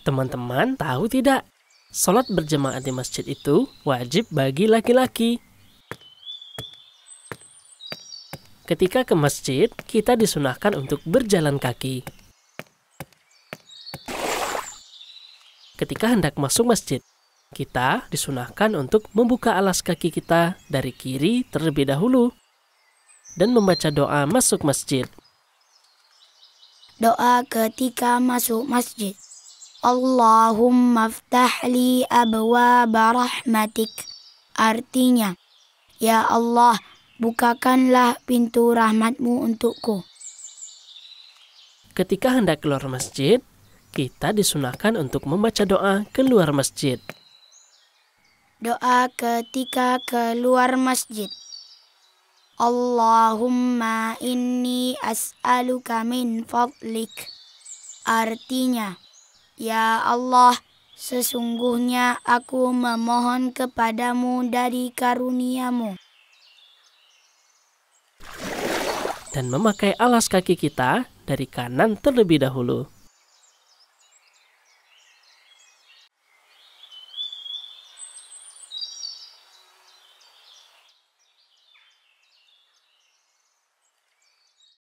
Teman-teman tahu tidak? Sholat berjemaah di masjid itu wajib bagi laki-laki. Ketika ke masjid, kita disunahkan untuk berjalan kaki. Ketika hendak masuk masjid, kita disunahkan untuk membuka alas kaki kita dari kiri terlebih dahulu dan membaca doa masuk masjid. Doa ketika masuk masjid. Allahumma ftahli abwaba rahmatik. Artinya, Ya Allah, bukakanlah pintu rahmatmu untukku. Ketika hendak keluar masjid, kita disunahkan untuk membaca doa keluar masjid. Doa ketika keluar masjid. Allahumma inni as'aluka min fadlik. Artinya, Ya Allah, sesungguhnya aku memohon kepadamu dari karuniamu. Dan memakai alas kaki kita dari kanan terlebih dahulu.